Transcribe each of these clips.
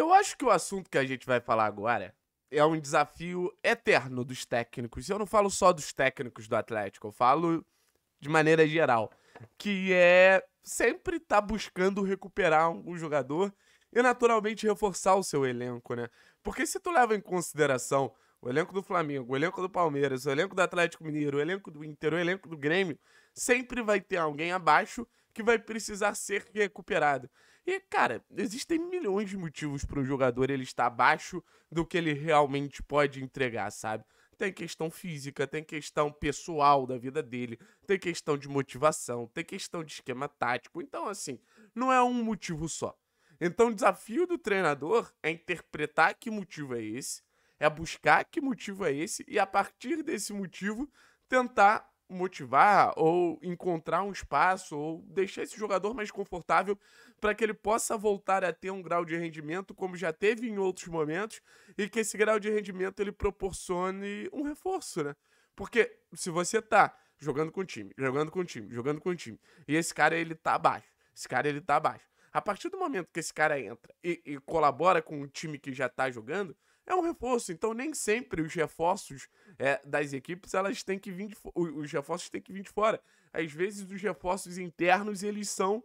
Eu acho que o assunto que a gente vai falar agora é um desafio eterno dos técnicos. Eu não falo só dos técnicos do Atlético, eu falo de maneira geral, que é sempre estar tá buscando recuperar um jogador e naturalmente reforçar o seu elenco, né? Porque se tu leva em consideração o elenco do Flamengo, o elenco do Palmeiras, o elenco do Atlético Mineiro, o elenco do Inter, o elenco do Grêmio, sempre vai ter alguém abaixo que vai precisar ser recuperado. E, cara, existem milhões de motivos para o jogador ele estar abaixo do que ele realmente pode entregar, sabe? Tem questão física, tem questão pessoal da vida dele, tem questão de motivação, tem questão de esquema tático. Então, assim, não é um motivo só. Então, o desafio do treinador é interpretar que motivo é esse, é buscar que motivo é esse e, a partir desse motivo, tentar motivar ou encontrar um espaço ou deixar esse jogador mais confortável para que ele possa voltar a ter um grau de rendimento como já teve em outros momentos e que esse grau de rendimento ele proporcione um reforço, né? Porque se você tá jogando com o time, jogando com o time, jogando com o time, e esse cara ele tá baixo, esse cara ele tá baixo. A partir do momento que esse cara entra e, e colabora com o time que já tá jogando, é um reforço. Então nem sempre os reforços é, das equipes elas têm que vir de os reforços têm que vir de fora. Às vezes os reforços internos eles são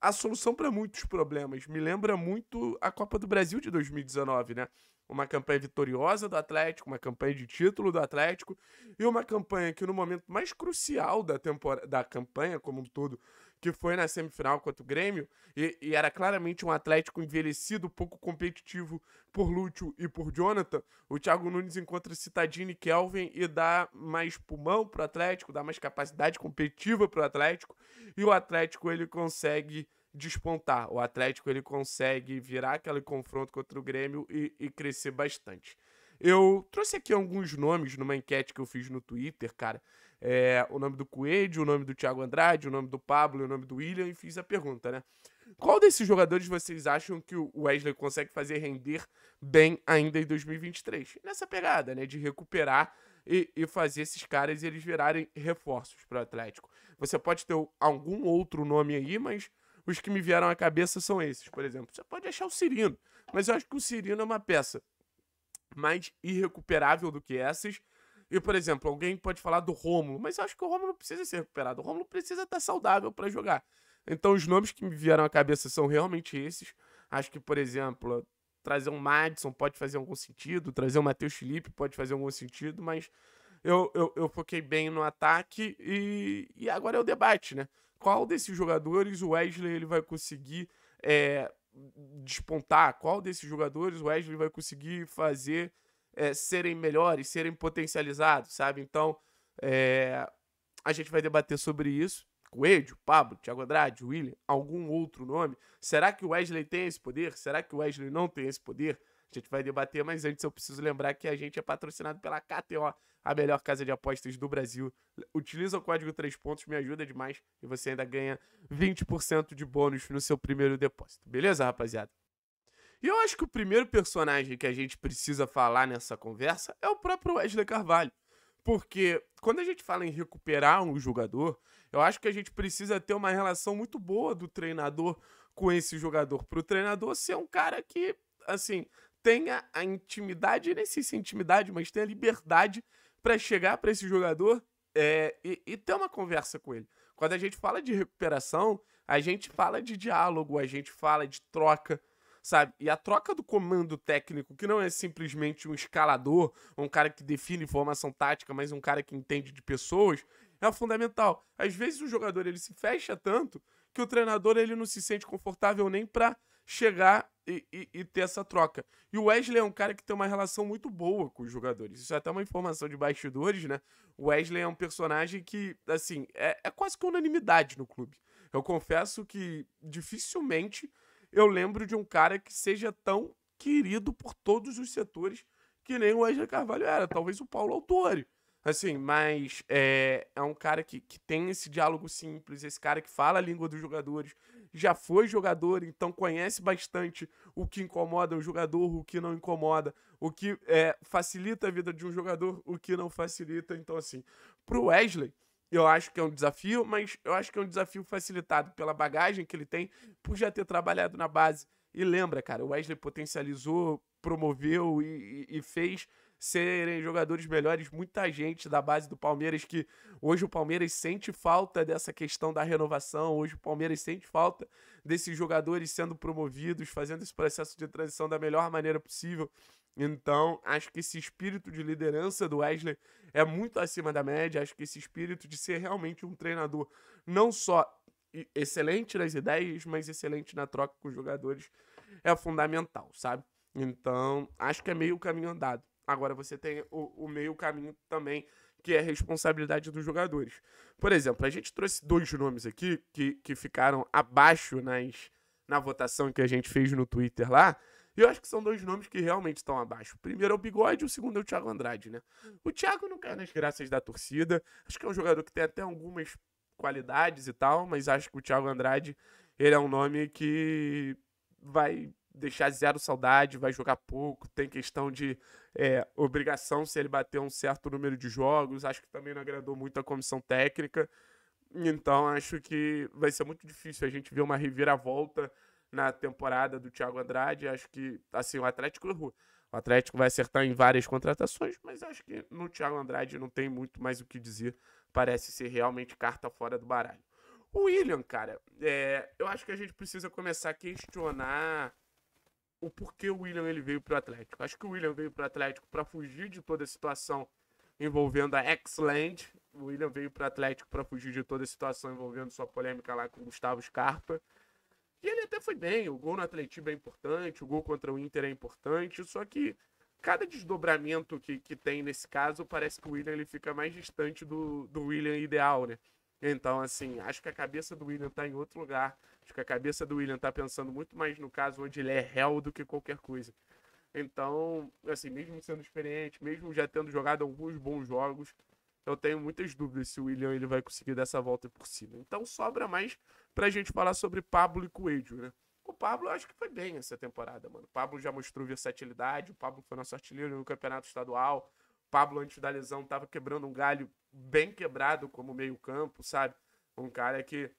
a solução para muitos problemas. Me lembra muito a Copa do Brasil de 2019, né? Uma campanha vitoriosa do Atlético, uma campanha de título do Atlético e uma campanha que no momento mais crucial da temporada da campanha como um todo que foi na semifinal contra o Grêmio, e, e era claramente um Atlético envelhecido, pouco competitivo por Lúcio e por Jonathan, o Thiago Nunes encontra Citadini e Kelvin e dá mais pulmão para o Atlético, dá mais capacidade competitiva para o Atlético, e o Atlético ele consegue despontar. O Atlético ele consegue virar aquele confronto contra o Grêmio e, e crescer bastante. Eu trouxe aqui alguns nomes numa enquete que eu fiz no Twitter, cara, é, o nome do Coelho, o nome do Thiago Andrade, o nome do Pablo, o nome do William e fiz a pergunta, né? Qual desses jogadores vocês acham que o Wesley consegue fazer render bem ainda em 2023? Nessa pegada, né? De recuperar e, e fazer esses caras eles virarem reforços para o Atlético. Você pode ter algum outro nome aí, mas os que me vieram à cabeça são esses, por exemplo. Você pode achar o Cirino, mas eu acho que o Cirino é uma peça mais irrecuperável do que essas e, por exemplo, alguém pode falar do Rômulo, mas eu acho que o Rômulo precisa ser recuperado. O Rômulo precisa estar saudável para jogar. Então, os nomes que me vieram à cabeça são realmente esses. Acho que, por exemplo, trazer um Madison pode fazer algum sentido, trazer um Matheus Felipe pode fazer algum sentido, mas eu, eu, eu foquei bem no ataque e, e agora é o debate, né? Qual desses jogadores o Wesley ele vai conseguir é, despontar? Qual desses jogadores o Wesley vai conseguir fazer é, serem melhores, serem potencializados, sabe? Então, é, a gente vai debater sobre isso. Coelho, Pablo, Thiago Andrade, William, algum outro nome. Será que o Wesley tem esse poder? Será que o Wesley não tem esse poder? A gente vai debater, mas antes eu preciso lembrar que a gente é patrocinado pela KTO, a melhor casa de apostas do Brasil. Utiliza o código 3 pontos, me ajuda demais e você ainda ganha 20% de bônus no seu primeiro depósito. Beleza, rapaziada? E eu acho que o primeiro personagem que a gente precisa falar nessa conversa é o próprio Wesley Carvalho. Porque quando a gente fala em recuperar um jogador, eu acho que a gente precisa ter uma relação muito boa do treinador com esse jogador. Para o treinador ser um cara que, assim, tenha a intimidade, nem sei se é intimidade, mas tenha a liberdade para chegar para esse jogador é, e, e ter uma conversa com ele. Quando a gente fala de recuperação, a gente fala de diálogo, a gente fala de troca, sabe? E a troca do comando técnico, que não é simplesmente um escalador, um cara que define formação tática, mas um cara que entende de pessoas, é fundamental. Às vezes o jogador ele se fecha tanto que o treinador ele não se sente confortável nem para chegar e, e, e, ter essa troca. E o Wesley é um cara que tem uma relação muito boa com os jogadores. Isso é até uma informação de bastidores, né? O Wesley é um personagem que, assim, é, é quase que unanimidade no clube. Eu confesso que dificilmente eu lembro de um cara que seja tão querido por todos os setores que nem o Wesley Carvalho era, talvez o Paulo Autori. Assim, mas é, é um cara que, que tem esse diálogo simples, esse cara que fala a língua dos jogadores, já foi jogador, então conhece bastante o que incomoda o jogador, o que não incomoda, o que é, facilita a vida de um jogador, o que não facilita. Então, assim, pro Wesley, eu acho que é um desafio, mas eu acho que é um desafio facilitado pela bagagem que ele tem por já ter trabalhado na base. E lembra, cara, o Wesley potencializou, promoveu e, e, fez serem jogadores melhores muita gente da base do Palmeiras que hoje o Palmeiras sente falta dessa questão da renovação, hoje o Palmeiras sente falta desses jogadores sendo promovidos, fazendo esse processo de transição da melhor maneira possível. Então, acho que esse espírito de liderança do Wesley é muito acima da média. Acho que esse espírito de ser realmente um treinador não só excelente nas ideias, mas excelente na troca com os jogadores é fundamental, sabe? Então, acho que é meio caminho andado. Agora você tem o, o meio caminho também, que é responsabilidade dos jogadores. Por exemplo, a gente trouxe dois nomes aqui que, que ficaram abaixo nas, na votação que a gente fez no Twitter lá eu acho que são dois nomes que realmente estão abaixo. O primeiro é o Bigode, o segundo é o Thiago Andrade, né? Hum. O Thiago não cai nas graças da torcida. Acho que é um jogador que tem até algumas qualidades e tal, mas acho que o Thiago Andrade, ele é um nome que vai deixar zero saudade, vai jogar pouco, tem questão de é, obrigação se ele bater um certo número de jogos, acho que também não agradou muito a comissão técnica, então acho que vai ser muito difícil a gente ver uma reviravolta na temporada do Thiago Andrade. Acho que, assim, o Atlético errou. O Atlético vai acertar em várias contratações, mas acho que no Thiago Andrade não tem muito mais o que dizer. Parece ser realmente carta fora do baralho. O William, cara, é, eu acho que a gente precisa começar a questionar o porquê o William ele veio para o Atlético. Acho que o William veio para o Atlético para fugir de toda a situação envolvendo a X-Land. O William veio para o Atlético para fugir de toda a situação envolvendo sua polêmica lá com o Gustavo Scarpa. E ele até foi bem. O gol no Atletiba é importante, o gol contra o Inter é importante, só que cada desdobramento que, que tem nesse caso, parece que o William ele fica mais distante do, do William ideal, né? Então, assim, acho que a cabeça do William tá em outro lugar. Acho que a cabeça do William tá pensando muito mais no caso onde ele é réu do que qualquer coisa. Então, assim, mesmo sendo experiente, mesmo já tendo jogado alguns bons jogos, eu tenho muitas dúvidas se o William ele vai conseguir dessa volta por cima. Então sobra mais pra gente falar sobre Pablo e Coelho, né? O Pablo acho que foi bem essa temporada, mano. O Pablo já mostrou versatilidade, o Pablo foi nosso artilheiro no campeonato estadual. O Pablo, antes da lesão, tava quebrando um galho bem quebrado como meio-campo, sabe? Um cara que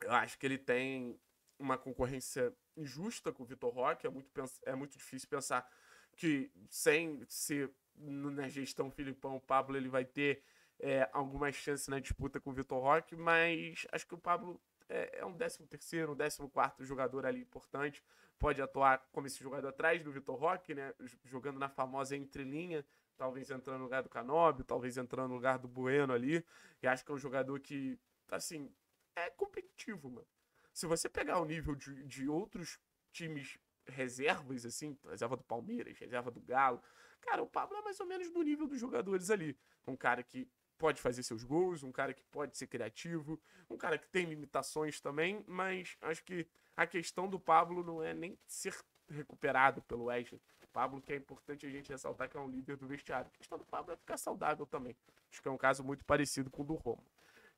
eu acho que ele tem uma concorrência injusta com o Vitor Roque. É muito, é muito difícil pensar que sem ser na né, gestão Filipão, o Pablo ele vai ter é, alguma chance na disputa com o Vitor Roque, mas acho que o Pablo é, é um 13 terceiro, um 14 quarto jogador ali importante, pode atuar como esse jogador atrás do Vitor Roque, né, jogando na famosa entrelinha, talvez entrando no lugar do Canóbio, talvez entrando no lugar do Bueno ali, e acho que é um jogador que, assim, é competitivo, mano. Se você pegar o nível de, de outros times reservas, assim, reserva do Palmeiras, reserva do Galo, Cara, o Pablo é mais ou menos do nível dos jogadores ali. Um cara que pode fazer seus gols, um cara que pode ser criativo, um cara que tem limitações também, mas acho que a questão do Pablo não é nem ser recuperado pelo Wesley. O Pablo, que é importante a gente ressaltar que é um líder do vestiário. A questão do Pablo é ficar saudável também. Acho que é um caso muito parecido com o do Romo.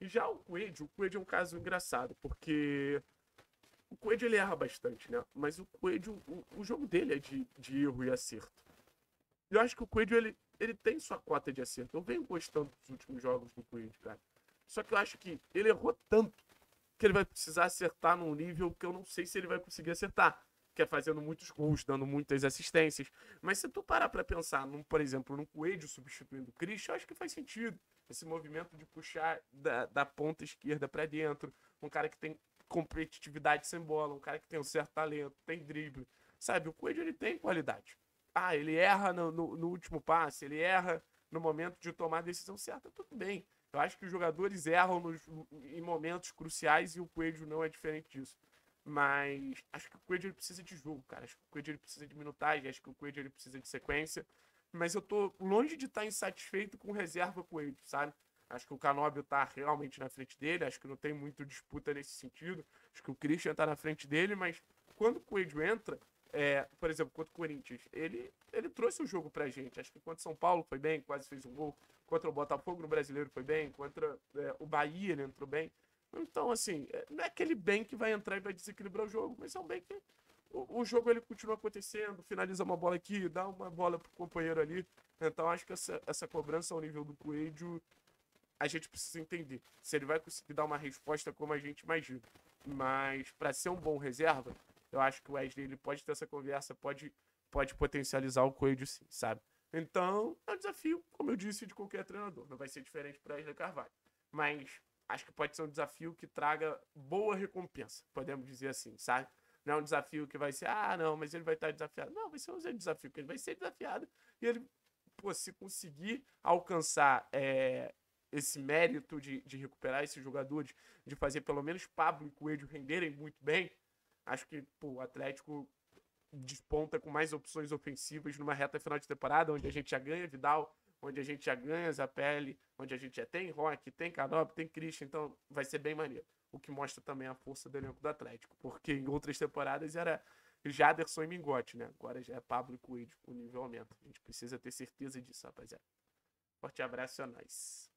E já o Coelho, o Coelho é um caso engraçado, porque o Coelho ele erra bastante, né? Mas o Coelho, o, o jogo dele é de, de erro e acerto. Eu acho que o Coelho ele, ele tem sua cota de acerto. Eu venho gostando dos últimos jogos do Coelho, cara. Só que eu acho que ele errou tanto que ele vai precisar acertar num nível que eu não sei se ele vai conseguir acertar. Que é fazendo muitos gols, dando muitas assistências. Mas se tu parar pra pensar, num, por exemplo, num Coelho substituindo o Christian, eu acho que faz sentido. Esse movimento de puxar da, da ponta esquerda para dentro. Um cara que tem competitividade sem bola, um cara que tem um certo talento, tem drible. Sabe, o Coelho ele tem qualidade. Ah, ele erra no, no, no último passe, ele erra no momento de tomar a decisão certa. Tudo bem. Eu acho que os jogadores erram nos, em momentos cruciais e o Coelho não é diferente disso. Mas acho que o Coelho ele precisa de jogo, cara. Acho que o Coelho ele precisa de minutagem, acho que o Coelho ele precisa de sequência. Mas eu tô longe de estar tá insatisfeito com reserva Coelho, sabe? Acho que o Canobio tá realmente na frente dele, acho que não tem muito disputa nesse sentido. Acho que o Christian tá na frente dele, mas quando o Coelho entra, é, por exemplo, contra o Corinthians, ele, ele trouxe o jogo pra gente. Acho que contra o São Paulo foi bem, quase fez um gol. Contra o Botafogo no Brasileiro foi bem. Contra é, o Bahia ele entrou bem. Então, assim, é, não é aquele bem que vai entrar e vai desequilibrar o jogo, mas é um bem que o, o jogo ele continua acontecendo, finaliza uma bola aqui, dá uma bola pro companheiro ali. Então, acho que essa, essa cobrança ao nível do Coelho a gente precisa entender se ele vai conseguir dar uma resposta como a gente imagina. Mas para ser um bom reserva, eu acho que o Wesley ele pode ter essa conversa, pode, pode potencializar o Coelho sim, sabe? Então, é um desafio, como eu disse, de qualquer treinador. Não vai ser diferente para Wesley Carvalho. Mas acho que pode ser um desafio que traga boa recompensa, podemos dizer assim, sabe? Não é um desafio que vai ser, ah, não, mas ele vai estar desafiado. Não, vai ser um desafio que ele vai ser desafiado e ele, pô, se conseguir alcançar é, esse mérito de, de recuperar esses jogadores, de fazer pelo menos Pablo e Coelho renderem muito bem, Acho que pô, o Atlético desponta com mais opções ofensivas numa reta final de temporada, onde a gente já ganha Vidal, onde a gente já ganha Zapelli, onde a gente já tem Rock, tem Canop, tem Christian, então vai ser bem maneiro. O que mostra também a força do elenco do Atlético, porque em outras temporadas era Jaderson e Mingote, né? Agora já é Pablo e Coelho, o nível aumenta. A gente precisa ter certeza disso, rapaziada. Forte abraço, é nóis.